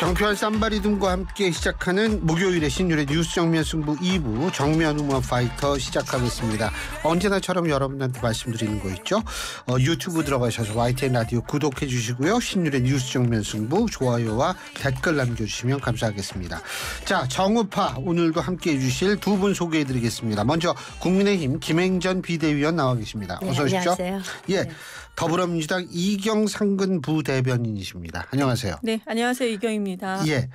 정표한 쌈바리둠과 함께 시작하는 목요일의 신율의 뉴스 정면 승부 2부 정면 우먼 파이터 시작하겠습니다. 언제나처럼 여러분한테 말씀드리는 거 있죠. 어, 유튜브 들어가셔서 YTN 라디오 구독해 주시고요. 신율의 뉴스 정면 승부 좋아요와 댓글 남겨주시면 감사하겠습니다. 자 정우파 오늘도 함께해 주실 두 분 소개해 드리겠습니다. 먼저 국민의힘 김행전 비대위원 나와 계십니다. 네, 어서 오십시오. 안녕하세요. 예. 네. 더불어민주당 이경 상근 부대변인이십니다. 안녕하세요. 네, 안녕하세요. 이경입니다. 예.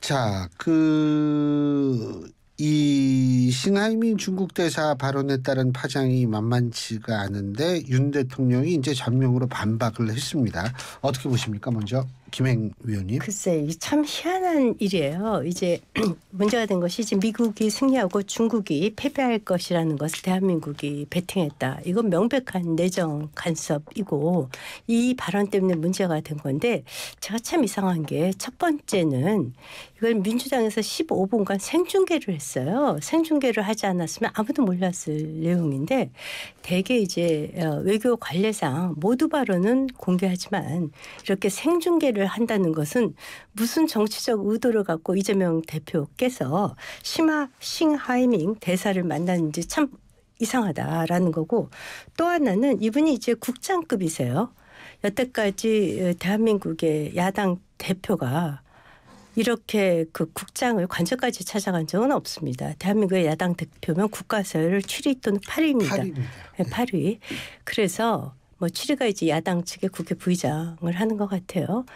자, 그, 이 신하이민 중국 대사 발언에 따른 파장이 만만치가 않은데 윤 대통령이 이제 전명으로 반박을 했습니다. 어떻게 보십니까, 먼저? 김행위원님. 글쎄 이 참 희한한 일이에요. 이제 문제가 된 것이 지금 미국이 승리하고 중국이 패배할 것이라는 것을 대한민국이 베팅했다. 이건 명백한 내정 간섭이고 이 발언 때문에 문제가 된 건데 제가 참 이상한 게 첫 번째는 이걸 민주당에서 15분간 생중계를 했어요. 생중계를 하지 않았으면 아무도 몰랐을 내용인데 대개 이제 어, 외교 관례상 모두 발언은 공개하지만 이렇게 생중계를 사과 한다는 것은 무슨 정치적 의도를 갖고 이재명 대표께서 심하 싱하이밍 대사를 만났는지 참 이상하다라는 거고 또 하나는 이분이 이제 국장급이세요. 여태까지 어, 대한민국의 야당 대표가 이렇게 그 국장을 관저까지 찾아간 적은 없습니다. 대한민국의 야당 대표면 국가세를 7위 또는 8위입니다. 8위입니다. 네, 예, 8위. 그래서 뭐 추리가 이제 야당 측의 국회 부의장을 하는 것 같아요.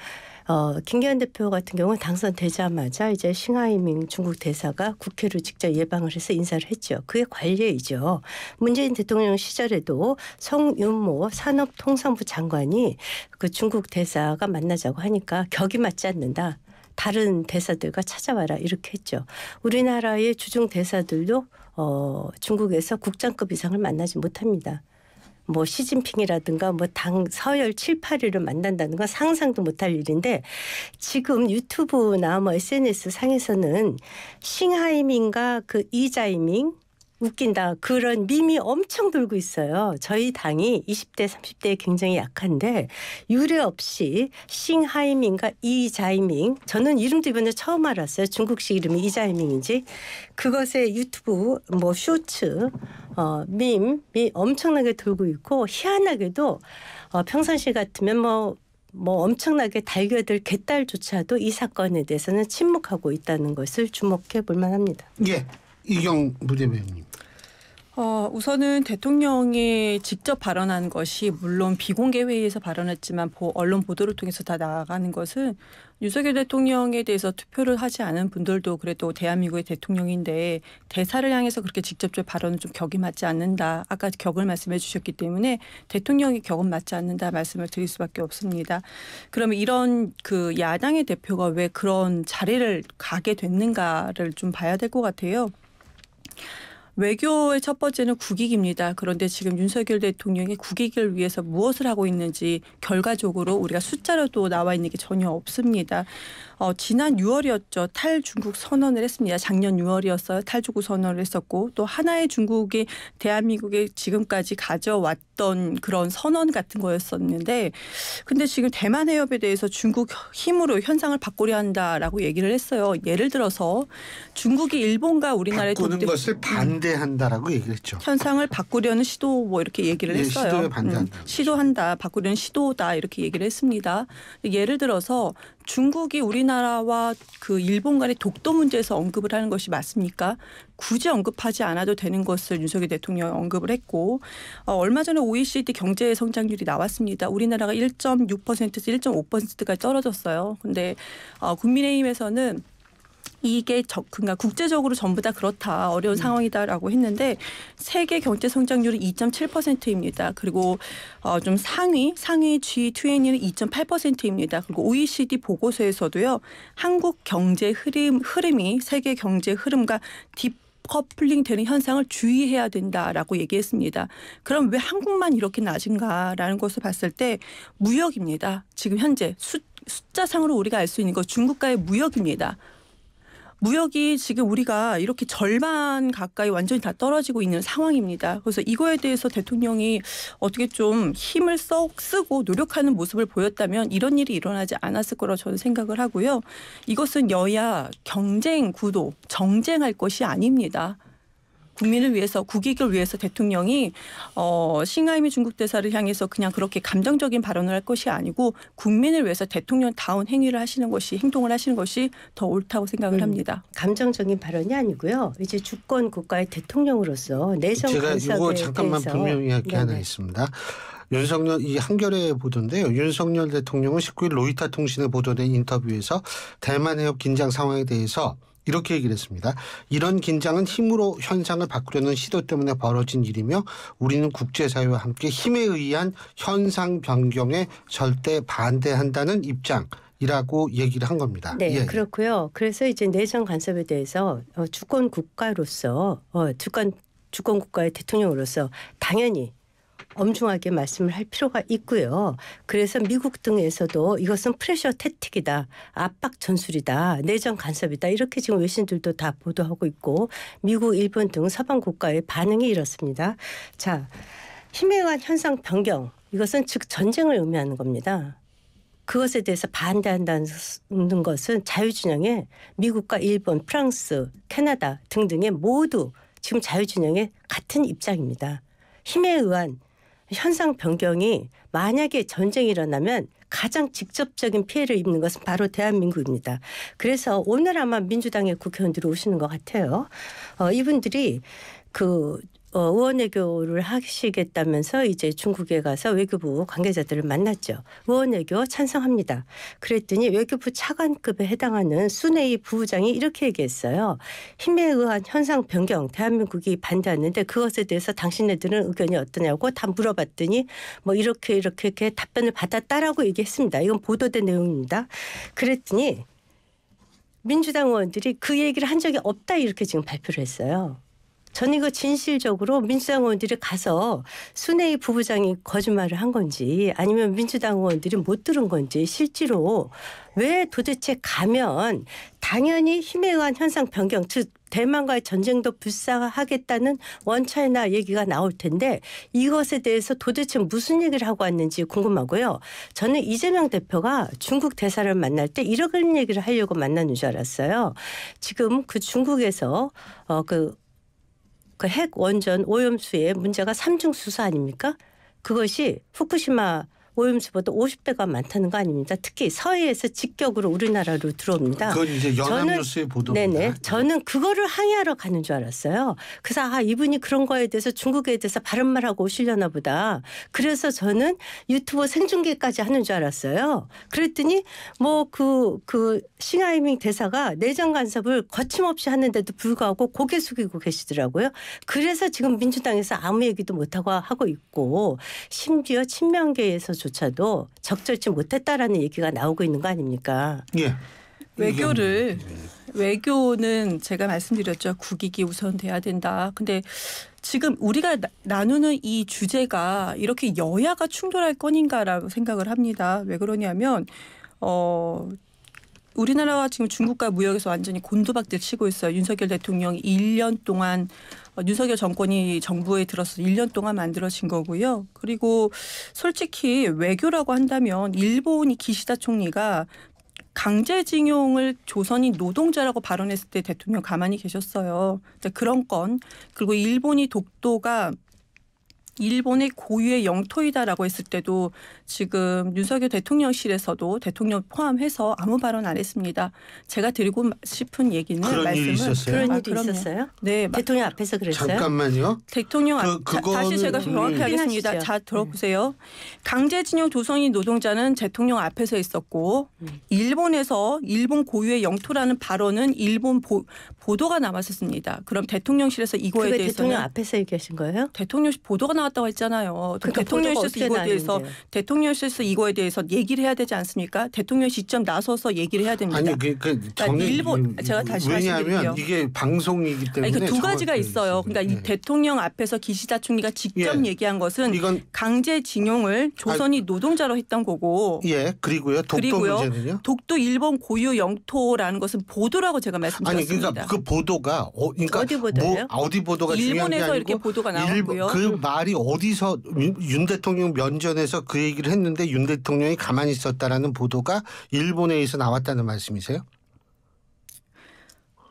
어, 김기현 대표 같은 경우는 당선되자마자 이제 싱하이밍 중국 대사가 국회로 직접 예방을 해서 인사를 했죠. 그게 관례이죠. 문재인 대통령 시절에도 성윤모 산업통상부 장관이 그 중국 대사가 만나자고 하니까 격이 맞지 않는다. 다른 대사들과 찾아와라 이렇게 했죠. 우리나라의 주중 대사들도 어, 중국에서 국장급 이상을 만나지 못합니다. 뭐 시진핑이라든가 뭐 당 서열 7, 8위를 만난다는 건 상상도 못할 일인데 지금 유튜브나 뭐 SNS 상에서는 싱하이밍과 그 이자이밍 웃긴다 그런 밈이 엄청 돌고 있어요. 저희 당이 20대 30대에 굉장히 약한데 유례 없이 싱하이밍과 이자이밍 저는 이름도 이번에 처음 알았어요. 중국식 이름이 이자이밍인지 그것의 유튜브 뭐 쇼츠 어, 밈이 엄청나게 돌고 있고 희한하게도 어, 평상시 같으면 뭐뭐 뭐 엄청나게 달겨들 개딸조차도 이 사건에 대해서는 침묵하고 있다는 것을 주목해 볼 만합니다. 예, 이경 부대변인 어, 우선은 대통령이 직접 발언한 것이 물론 비공개 회의에서 발언했지만 언론 보도를 통해서 다나가는 것은 윤석열 대통령에 대해서 투표를 하지 않은 분들도 그래도 대한민국의 대통령인데 대사를 향해서 그렇게 직접적 발언은 좀 격이 맞지 않는다. 아까 격을 말씀해 주셨기 때문에 대통령이 격은 맞지 않는다 말씀을 드릴 수밖에 없습니다. 그러면 이런 그 야당의 대표가 왜 그런 자리를 가게 됐는가를 좀 봐야 될 것 같아요. 외교의 첫 번째는 국익입니다. 그런데 지금 윤석열 대통령이 국익을 위해서 무엇을 하고 있는지 결과적으로 우리가 숫자로도 나와 있는 게 전혀 없습니다. 어, 지난 6월이었죠. 탈중국 선언을 했습니다. 작년 6월이었어요. 탈중국 선언을 했었고 또 하나의 중국이 대한민국에 지금까지 가져왔던 그런 선언 같은 거였었는데 근데 지금 대만 해협에 대해서 중국 힘으로 현상을 바꾸려 한다라고 얘기를 했어요. 예를 들어서 중국이 일본과 우리나라에 바꾸는 독립... 것을 반대한다라고 얘기했죠. 현상을 바꾸려는 시도 뭐 이렇게 얘기를 예, 했어요. 시도에 반대한다. 음, 시도한다. 바꾸려는 시도다 이렇게 얘기를 했습니다. 예를 들어서 중국이 우리 우리나라와 그 일본 간의 독도 문제에서 언급을 하는 것이 맞습니까? 굳이 언급하지 않아도 되는 것을 윤석열 대통령이 언급을 했고 어, 얼마 전에 OECD 경제 성장률이 나왔습니다. 우리나라가 1.6%에서 1.5%까지 떨어졌어요. 근데 어, 국민의힘에서는 이게 적, 그러니까 국제적으로 전부 다 그렇다 어려운 음. 상황이다라고 했는데 세계 경제 성장률은 2.7%입니다. 그리고 어, 좀 상위 상위 G20은 2.8%입니다. 그리고 OECD 보고서에서도요 한국 경제 흐름 흐름이 세계 경제 흐름과 딥 커플링 되는 현상을 주의해야 된다라고 얘기했습니다. 그럼 왜 한국만 이렇게 낮은가라는 것을 봤을 때 무역입니다. 지금 현재 숫 숫자상으로 우리가 알 수 있는 것 중국과의 무역입니다. 무역이 지금 우리가 이렇게 절반 가까이 완전히 다 떨어지고 있는 상황입니다. 그래서 이거에 대해서 대통령이 어떻게 좀 힘을 썩 쓰고 노력하는 모습을 보였다면 이런 일이 일어나지 않았을 거라 저는 생각을 하고요. 이것은 여야 경쟁 구도 정쟁할 것이 아닙니다. 국민을 위해서 국익을 위해서 대통령이 어, 싱하이미 중국 대사를 향해서 그냥 그렇게 감정적인 발언을 할 것이 아니고 국민을 위해서 대통령다운 행위를 하시는 것이 행동을 하시는 것이 더 옳다고 생각을 음, 합니다. 감정적인 발언이 아니고요. 이제 주권 국가의 대통령으로서 내정 제가 이거 잠깐만 분명히 할 게 하나 있습니다. 윤석열 이 한겨레 보도인데요. 윤석열 대통령은 19일 로이터 통신에 보도된 인터뷰에서 대만 해협 긴장 상황에 대해서 이렇게 얘기를 했습니다. 이런 긴장은 힘으로 현상을 바꾸려는 시도 때문에 벌어진 일이며 우리는 국제사회와 함께 힘에 의한 현상 변경에 절대 반대한다는 입장. 이라고 얘기를 한 겁니다. 네, 예, 예. 그렇고요. 그래서 이제 내정 간섭에 대해서 어, 어, 주권 국가로서 주권 주권 국가의 대통령으로서 당연히 엄중하게 말씀을 할 필요가 있고요. 그래서 미국 등에서도 이것은 프레셔 테틱이다 압박 전술이다. 내전 간섭이다. 이렇게 지금 외신들도 다 보도하고 있고 미국, 일본 등 서방 국가의 반응이 이렇습니다. 자, 힘에 의한 현상 변경. 이것은 즉 전쟁을 의미하는 겁니다. 그것에 대해서 반대한다는 것은 자유진영의 미국과 일본, 프랑스, 캐나다 등등의 모두 지금 자유진영의 같은 입장입니다. 힘에 의한 현상 변경이 만약에 전쟁이 일어나면 가장 직접적인 피해를 입는 것은 바로 대한민국입니다. 그래서 오늘 아마 민주당의 국회의원들이 오시는 것 같아요. 어, 이분들이 그 우원외교를 어, 하시겠다면서 이제 중국에 가서 외교부 관계자들을 만났죠. 우원외교 찬성합니다. 그랬더니 외교부 차관급에 해당하는 순회이 부부장이 이렇게 얘기했어요. 힘에 의한 현상 변경 대한민국이 반대하는데 그것에 대해서 당신네들은 의견이 어떠냐고 다 물어봤더니 뭐 이렇게 이렇게 이렇게 답변을 받았다라고 얘기했습니다. 이건 보도된 내용입니다. 그랬더니 민주당 의원들이 그 얘기를 한 적이 없다 이렇게 지금 발표를 했어요. 저는 이거 그 진실적으로 민주당 의원들이 가서 순회의 부부장이 거짓말을 한 건지 아니면 민주당 의원들이 못 들은 건지 실제로 왜 도대체 가면 당연히 힘에 의한 현상 변경 즉 대만과의 전쟁도 불사하겠다는 원차이나 얘기가 나올 텐데 이것에 대해서 도대체 무슨 얘기를 하고 왔는지 궁금하고요. 저는 이재명 대표가 중국 대사를 만날 때 이런 얘기를 하려고 만나는 줄 알았어요. 지금 그 중국에서 어그 그핵 원전 오염수의 문제가 삼중 수사 아닙니까? 그것이 후쿠시마 오염수보다 50배가 많다는 거 아닙니다. 특히 서해에서 직격으로 우리나라로 들어옵니다. 그건 이제 연합뉴스의 보도입니다. 네네. 저는 그거를 항의하러 가는 줄 알았어요. 그래서 아 이분이 그런 거에 대해서 중국에 대해서 바른 말하고 오시려나 보다. 그래서 저는 유튜브 생중계까지 하는 줄 알았어요. 그랬더니 뭐 그그 그 싱하이밍 대사가 내정 간섭을 거침없이 하는데도 불구하고 고개 숙이고 계시더라고요. 그래서 지금 민주당에서 아무 얘기도 못하고 하고 있고 심지어 친명계에서 조차도 적절치 못했다라는 얘기가 나오고 있는 거 아닙니까? 예. 외교를 외교는 제가 말씀드렸죠 국익이 우선 돼야 된다. 근데 지금 우리가 나, 누는이 주제가 이렇게 여야가 충돌할 건인가라고 생각을 합니다. 왜 그러냐면 어 우리나라가 지금 중국과 무역에서 완전히 곤두박질 치고 있어요. 윤석열 대통령이 1년 동안 어, 윤석열 정권이 정부에 들어서 1년 동안 만들어진 거고요. 그리고 솔직히 외교라고 한다면 일본이 기시다 총리가 강제징용을 조선이 노동자라고 발언했을 때 대통령 가만히 계셨어요. 그러니까 그런 건 그리고 일본이 독도가 일본의 고유의 영토이다라고 했을 때도 지금 윤석열 대통령실에서도 대통령 포함해서 아무 발언 안 했습니다. 제가 드리고 싶은 얘기는 그런 말씀은 일이 있었어요? 그런 아, 일이 아, 있었어요? 네, 대통령 앞에서 그랬어요. 잠깐만요. 대통령 그, 앞 그건... 다시 제가 정확히 음. 하겠습니다. 자 네. 들어보세요. 강제징용 조선인 노동자는 대통령 앞에서 있었고 음. 일본에서 일본 고유의 영토라는 발언은 일본 보, 보도가 남았었습니다. 그럼 대통령실에서 이거에 대해서 대통령 앞에서 얘기하신 거예요? 대통령 보도가 나 나왔다고 했잖아요. 그 대통령 실수 이거에 대해서 대통령 실수 이거에 대해서 얘기를 해야 되지 않습니까? 대통령 직접 나서서 얘기를 해야 됩니다. 아니 그, 그 그러니까 일본 음, 음, 제가 다시 말씀드릴 이게 방송이기 그 때문에 아니, 그두 가지가 있어요. 그러니까 네. 대통령 앞에서 기시다 총리가 직접 예. 얘기한 것은 이건 강제징용을 아, 조선이 아, 노동자로 했던 거고 예 그리고요 독도 그리고요, 문제는요? 독도 일본 고유 영토라는 것은 보도라고 제가 말씀드렸습니다. 아니 그러니까 그 보도가 어, 그러니까 어디 보도예요? 뭐, 어디 보도가 일본에서 이렇게 보도가 나왔고요. 그 말이 어디서 윤 대통령 면전에서 그 얘기를 했는데 윤 대통령이 가만히 있었다라는 보도가 일본에서 나왔다는 말씀이세요?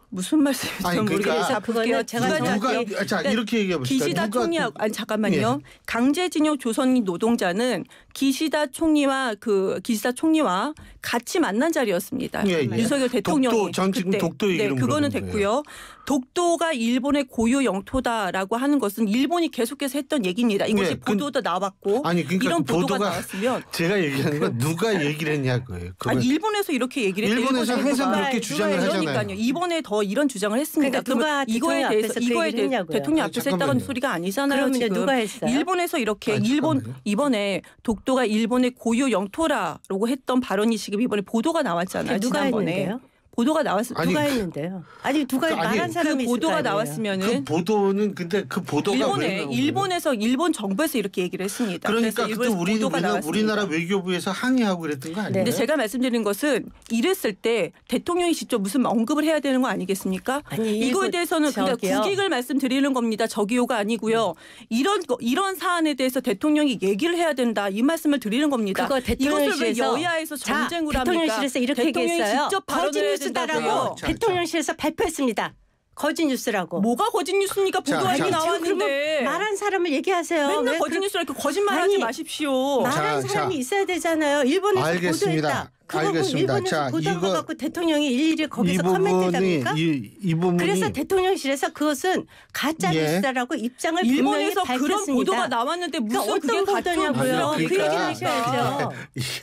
무슨 말씀이죠? 그러니까 그거는 제가 누가, 자, 자 그러니까 이렇게 얘기해 보시죠. 기시다 총리하고 아 잠깐만요. 예. 강제징용 조선인 노동자는 기시다 총리와 그 기시다 총리와 같이 만난 자리였습니다. 예, 예. 윤석열 대통령이 독도, 전 지금 독도 얘기 네, 그거는 됐고요. 독도가 일본의 고유 영토다라고 하는 것은 일본이 계속해서 했던 얘기입니다. 이것이 예, 보도도 나왔고 아니, 그러니까 이런 보도가, 보도가, 나왔으면 제가 얘기하는 건 누가 얘기를 했냐고요. 아니, 일본에서 이렇게 얘기를 했대 일본에서 항상 그렇게 주장을 누가, 하잖요그러니요 이번에 더 이런 주장을 했습니다. 그러니까 그러면 이거에 대해서 그 이거에 대해 대통령 앞에서 아니, 했다는 소리가 아니잖아요. 그럼 지 누가 했어요? 일본에서 이렇게 아니, 일본 이번에 독 독도가 일본의 고유 영토라라고 했던 발언이 지금 이번에 보도가 나왔잖아요. 누가 지난번에. 했는데요? 보도가 나왔으면 누가 그 했는데요? 아니 누가 아 말한 그 사람이 그 보도가 나왔으면그 보도는 근데 그 보도가 일본에 일본에서 일본 정부에서 이렇게 얘기를 했습니다. 그러니까 그때 우리 우리나, 라 외교부에서 항의하고 그랬던 거 아니에요? 네. 근데 제가 말씀드린 것은 이랬을 때 대통령이 직접 무슨 언급을 해야 되는 거 아니겠습니까? 아니, 이거에 대해서는 그냥 국익을 말씀드리는 겁니다. 저기요가 아니고요. 네. 이런 이런 사안에 대해서 대통령이 얘기를 해야 된다 이 말씀을 드리는 겁니다. 그거 대통령실에서 여야에서 전쟁을 합니까? 대통령실에서 이렇게 얘기했어요. 직접 발언 뉴스다라고 대통령실에서 네, 네, 네. 발표했습니다. 거짓 뉴스라고. 뭐가 거짓 뉴스입니까? 보도안이 나왔는데. 말한 사람을 얘기하세요. 맨날 그 거짓 뉴스라 이렇게 거짓말하지 마십시오. 말한 자, 사람이 자. 있어야 되잖아요. 일본에서 알겠습니다. 보도했다. 알겠습니다. 자, 이거 갖고 대통령이 일일이 거기서 커멘트합니까? 부분이 그래서 대통령실에서 그것은 가짜 예. 뉴스라고 예. 입장을 일본에서 그런 보도가 나왔는데 그러니까 무슨 그러니까 어떤 보도냐고요? 그러니까, 그 얘기를 그러니까 하셔야죠.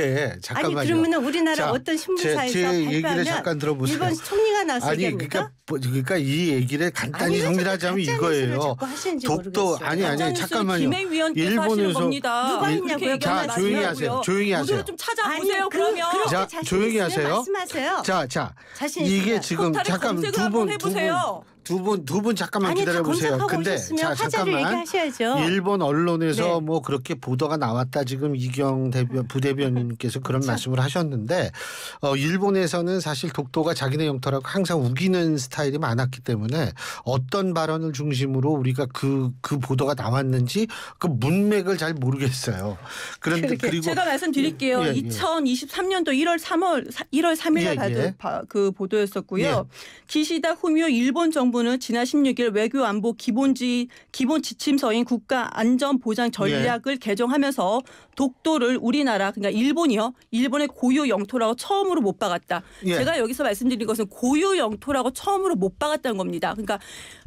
예, 잠깐만요. 아니 그러면 우리나라 자, 어떤 신문사에서 제, 제 얘기를 잠깐 들어보세요. 일본 총리가 나서 아니 그러니까 그러니까 이 얘기를 간단히 정리하자면 이거예요. 독도 아니 아니 잠깐만요. 일본에서 누가 있냐고요? 자 조용히 하세요. 조용히 하세요. 좀 찾아보세요 그 그러면. 자, 조용히 하세요. 말씀하세요. 자, 자. 이게 지금 잠깐 두 번, 두 분. 두 분, 두 분 잠깐만 기다려보세요. 근데 자, 잠깐만. 일본 언론에서 네. 뭐 그렇게 보도가 나왔다 지금 이경 대변, 부대변인께서 그런 그렇죠. 말씀을 하셨는데 어, 일본에서는 사실 독도가 자기네 영토라고 항상 우기는 스타일이 많았기 때문에 어떤 발언을 중심으로 우리가 그, 그 보도가 나왔는지 그 문맥을 잘 모르겠어요. 그런데 그렇게. 그리고 제가 말씀드릴게요. 예, 예, 2023년도 1월 3월, 1월 3일에 받은 그 보도였었고요. 예. 기시다 후미오 일본 정부 정부는 지난 16일 외교 안보 기본지 기본 지침서인 국가 안전 보장 예. 전략을 네. 개정하면서 독도를 우리나라 그러니까 일본이요 일본의 고유 영토라고 처음으로 못 박았다. 예. 제가 여기서 말씀드린 것은 고유 영토라고 처음으로 못 박았다는 겁니다. 그러니까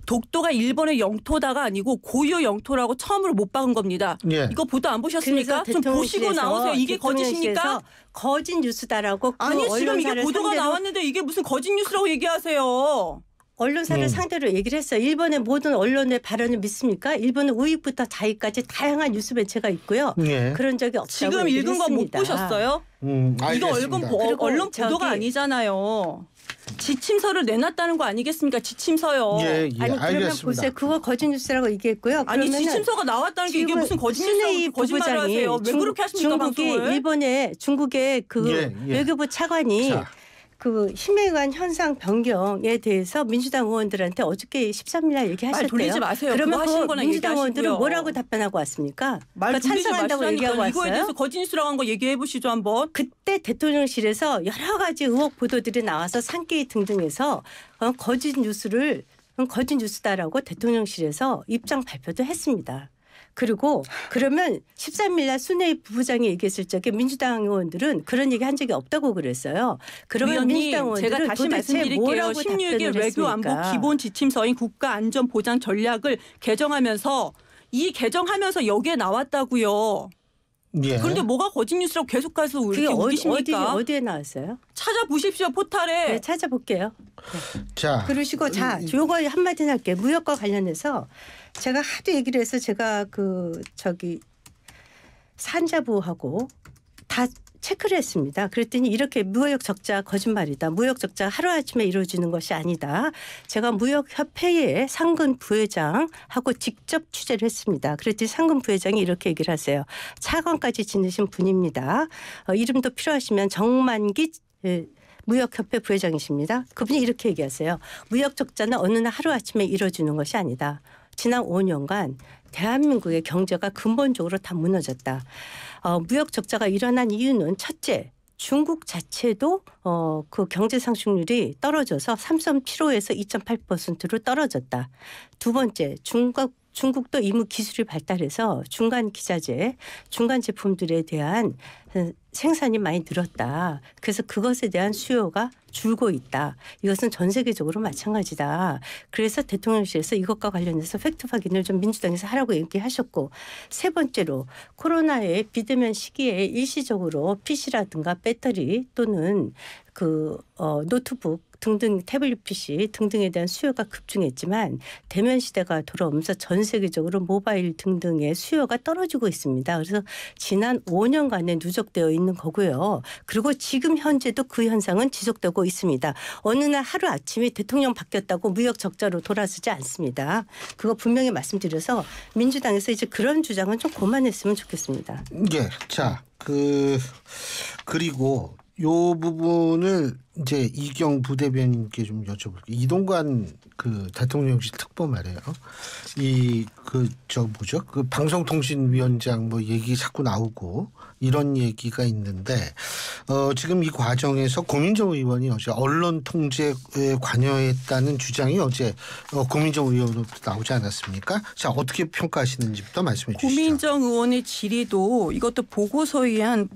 독도가 일본의 영토다가 아니고 고유 영토라고 처음으로 못 박은 겁니다. 예. 이거 보도 안 보셨습니까? 좀 보시고 나오세요. 이게 거짓입니까? 거짓 뉴스다라고 그 아니 지금 이게 보도가 나왔는데 이게 무슨 거짓 뉴스라고 얘기하세요. 언론사를 네. 상대로 얘기를 했어요. 일본의 모든 언론의 발언을 믿습니까? 일본은 우익부터 자익까지 다양한 뉴스 매체가 있고요. 네. 그런 적이 없다고 지금 읽은 거 못 보셨어요? 음, 이거 언론, 뭐 언론 보도가 아니잖아요. 지침서를 내놨다는 거 아니겠습니까? 지침서요. 예, 예, 아니 그러면 알겠습니다. 보세요. 그거 거짓 뉴스라고 얘기했고요. 아니 지침서가 나왔다는 게 이게 무슨 거짓 뉴스라고 거짓말을 하세요. 왜 중국, 그렇게 하십니까? 중국이 방송을? 일본에 중국의 그 예, 예, 외교부 차관이 자. 그 심해관 현상 변경에 대해서 민주당 의원들한테 어저께 13일 날 얘기하셨대요. 돌리지 마세요. 그러면 그 민주당 의원들은 뭐라고 답변하고 왔습니까? 그러니까 찬성한다고 얘기하고 왔어요. 이거에 대해서 거짓뉴스라고 한 거 얘기해 보시죠 한번. 그때 대통령실에서 여러 가지 의혹 보도들이 나와서 산케이 등등에서 어, 거짓 뉴스를 어, 거짓 뉴스다라고 대통령실에서 입장 발표도 했습니다. 그리고 그러면 13일 날 순회 부부장이 얘기했을 적에 민주당 의원들은 그런 얘기 한 적이 없다고 그랬어요. 그러면 민주당 의원들은 제가 다시 말씀드릴게요. 16일 외교 안보 기본 지침서인 국가 안전 보장 전략을 개정하면서 이 개정하면서 여기에 나왔다고요. 예. 그런데 뭐가 거짓 뉴스라고 계속 가서 이렇게 그게 기십니까 어디, 어디에 나왔어요? 찾아보십시오 포탈에. 네, 찾아볼게요. 네. 자. 그러시고 자, 음, 음. 요거 한마디 할게. 무역과 관련해서 제가 하도 얘기를 해서 제가 그 저기 산자부하고 다 체크를 했습니다. 그랬더니 이렇게 무역 적자 거짓말이다. 무역 적자 하루아침에 이루어지는 것이 아니다. 제가 무역협회의 상근 부회장하고 직접 취재를 했습니다. 그랬더니 상근 부회장이 이렇게 얘기를 하세요. 차관까지 지내신 분입니다. 어, 이름도 필요하시면 정만기 예, 무역협회 부회장이십니다. 그분이 이렇게 얘기하세요. 무역 적자는 어느 날 하루아침에 이루어지는 것이 아니다. 지난 5년간 대한민국의 경제가 근본적으로 다 무너졌다. 어, 무역 적자가 일어난 이유는 첫째 중국 자체도 어, 그 경제 상승률이 떨어져서 3.75에서 2.8%로 떨어졌다. 두 번째, 중국 중국도 이무 기술이 발달해서 중간 기자재, 중간 제품들에 대한 생산이 많이 늘었다. 그래서 그것에 대한 수요가 줄고 있다. 이것은 전 세계적으로 마찬가지다. 그래서 대통령실에서 이것과 관련해서 팩트 확인을 좀 민주당에서 하라고 얘기하셨고 세 번째로 코로나의 비대면 시기에 일시적으로 PC라든가 배터리 또는 그 어, 노트북 등등 태블릿 PC 등등에 대한 수요가 급증했지만 대면 시대가 돌아오면서 전 세계적으로 모바일 등등의 수요가 떨어지고 있습니다. 그래서 지난 5년간에 누적되어 있는 거고요. 그리고 지금 현재도 그 현상은 지속되고 있습니다. 어느 날 하루 아침에 대통령 바뀌었다고 무역 적자로 돌아서지 않습니다. 그거 분명히 말씀드려서 민주당에서 이제 그런 주장은 좀 고만했으면 좋겠습니다. 예. 자, 그 그리고 요 부분을 이제 이경 부대변인께 좀 여쭤볼게요. 이동관 그 대통령실 특보 말이에요. 이 그 저 뭐죠? 그 방송통신위원장 뭐 얘기 자꾸 나오고 이런 얘기가 있는데 어 지금 이 과정에서 고민정 의원이 어제 언론 통제에 관여했다는 주장이 어제 어 고민정 의원으로부터 나오지 않았습니까? 자 어떻게 평가하시는지부터 말씀해 주시죠. 고민정 의원의 질의도 이것도 보고서에 한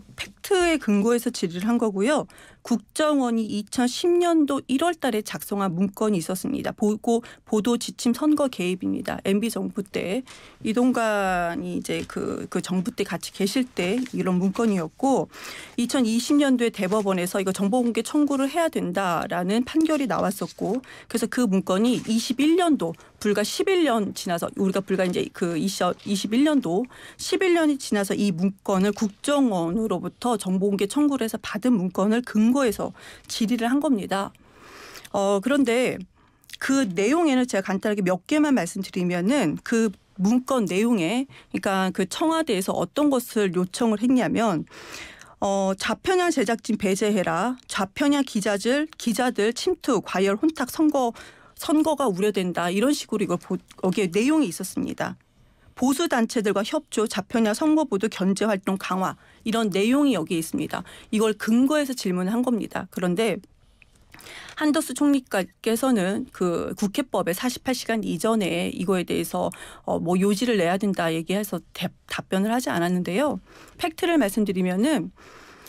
팩트에 근거해서 질의를 한 거고요. 국정원이 2010년도 1월 달에 작성한 문건이 있었습니다. 보고 보도 지침 선거 개입입니다. MB 정부 때 이동관이 이제 그, 그 정부 때 같이 계실 때 이런 문건이었고 2020년도에 대법원에서 이거 정보 공개 청구를 해야 된다라는 판결이 나왔었고 그래서 그 문건이 21년도 불과 11년 지나서 우리가 불과 이제 그 21년도 11년이 지나서 이 문건을 국정원으로부터 정보 공개 청구를 해서 받은 문건을 근거 근거에서 질의를 한 겁니다. 어, 그런데 그 내용에는 제가 간단하게 몇 개만 말씀드리면은 그 문건 내용에 그러니까 그 청와대에서 어떤 것을 요청을 했냐면 어, 좌편향 제작진 배제해라. 좌편향 기자들, 기자들 침투, 과열, 혼탁, 선거, 선거가 우려된다. 이런 식으로 이걸 보, 거기에 내용이 있었습니다. 보수 단체들과 협조, 좌편향 선거보도 견제 활동 강화 이런 내용이 여기에 있습니다. 이걸 근거해서 질문을 한 겁니다. 그런데 한더스 총리께서는 그 국회법의 48시간 이전에 이거에 대해서 어뭐 요지를 내야 된다 얘기해서 답변을 하지 않았는데요. 팩트를 말씀드리면은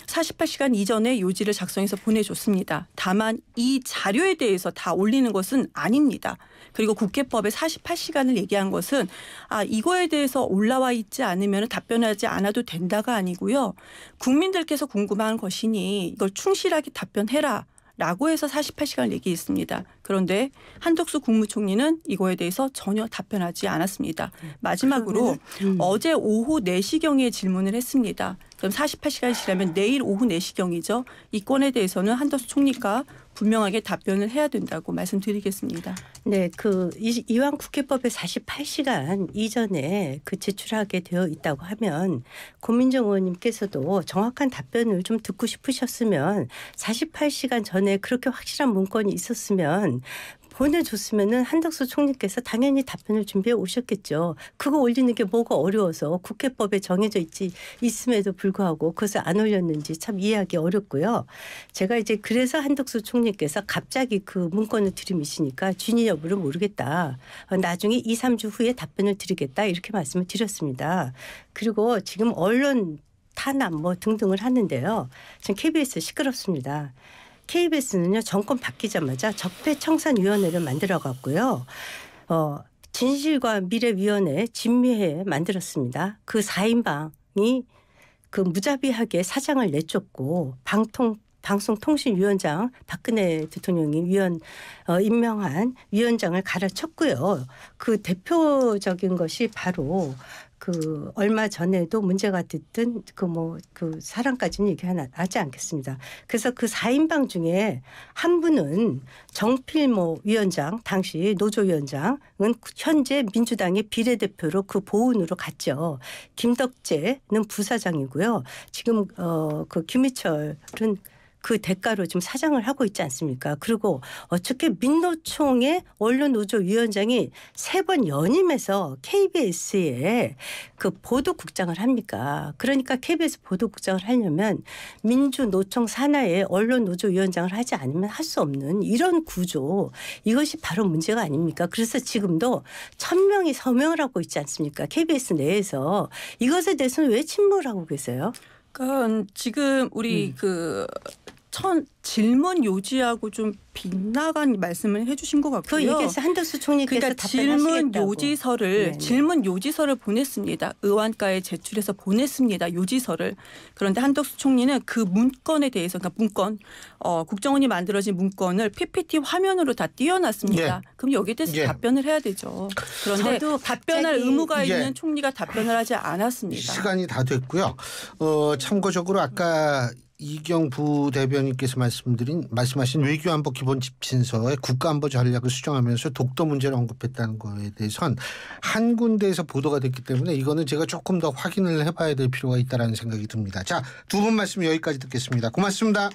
48시간 이전에 요지를 작성해서 보내줬습니다. 다만 이 자료에 대해서 다 올리는 것은 아닙니다. 그리고 국회법의 48시간을 얘기한 것은 아 이거에 대해서 올라와 있지 않으면 답변하지 않아도 된다가 아니고요. 국민들께서 궁금한 것이니 이걸 충실하게 답변해라. 라고 해서 48시간 얘기했습니다. 그런데 한덕수 국무총리는 이거에 대해서 전혀 답변하지 않았습니다. 마지막으로 음. 어제 오후 4시경에 질문을 했습니다. 그럼 48시간이 지나면 내일 오후 4시경이죠. 이 건에 대해서는 한덕수 총리가 분명하게 답변을 해야 된다고 말씀드리겠습니다. 네, 그 이왕 국회법에 48시간 이전에 그 제출하게 되어 있다고 하면 고민정 의원님께서도 정확한 답변을 좀 듣고 싶으셨으면 48시간 전에 그렇게 확실한 문건이 있었으면 보내줬으면은 한덕수 총리께서 당연히 답변을 준비해 오셨겠죠. 그거 올리는 게 뭐가 어려워서 국회법에 정해져 있지 있음에도 불구하고 그것을 안 올렸는지 참 이해하기 어렵고요. 제가 이제 그래서 한덕수 총리께서 갑자기 그 문건을 들이미시니까 진위 여부를 모르겠다. 나중에 2, 3주 후에 답변을 드리겠다 이렇게 말씀을 드렸습니다. 그리고 지금 언론 탄압 뭐 등등을 하는데요. 지금 KBS 시끄럽습니다. KBS는요 정권 바뀌자마자 적폐청산위원회를 만들어갔고요. 어, 진실과 미래위원회 진미회 만들었습니다. 그 4인방이 그 무자비하게 사장을 내쫓고 방통 방송통신위원장 박근혜 대통령이 위원 어, 임명한 위원장을 갈아쳤고요. 그 대표적인 것이 바로 그 얼마 전에도 문제가 됐던 그 뭐 그 사람까지는 얘기하지 않겠습니다. 그래서 그 4인방 중에 한 분은 정필모 뭐 위원장 당시 노조위원장은 현재 민주당의 비례대표로 그 보훈으로 갔죠. 김덕재는 부사장이고요. 지금 어 그 김희철은 그 대가로 지금 사장을 하고 있지 않습니까? 그리고 어떻게 민노총의 언론 노조 위원장이 세 번 연임해서 KBS에 그 보도국장을 합니까? 그러니까 KBS 보도국장을 하려면 민주노총 산하에 언론 노조 위원장을 하지 않으면 할 수 없는 이런 구조 이것이 바로 문제가 아닙니까? 그래서 지금도 천 명이 서명을 하고 있지 않습니까? KBS 내에서 이것에 대해서는 왜침몰 하고 계세요? 그러니까 지금 우리 음. 그천 질문 요지하고 좀 빗나간 말씀을 해주신 것 그 같고요. 그 얘기해서 한덕수 총리께서 그러니까 질문 요지서를 네네. 질문 요지서를 보냈습니다. 의원가에 제출해서 보냈습니다. 요지서를 그런데 한덕수 총리는 그 문건에 대해서 그러니까 문건 어, 국정원이 만들어진 문건을 PPT 화면으로 다 띄어놨습니다. 예. 그럼 여기에 대해서 예. 답변을 해야 되죠. 그런데 답변할 의무가 예. 있는 총리가 답변을 하지 않았습니다. 시간이 다 됐고요. 어, 참고적으로 아까 이경 부대변인께서 말씀드린 말씀하신 외교안보 기본 집신서의 국가안보 전략을 수정하면서 독도 문제를 언급했다는 거에 대해선 한 군데에서 보도가 됐기 때문에 이거는 제가 조금 더 확인을 해봐야 될 필요가 있다라는 생각이 듭니다. 자, 두 분 말씀 여기까지 듣겠습니다. 고맙습니다.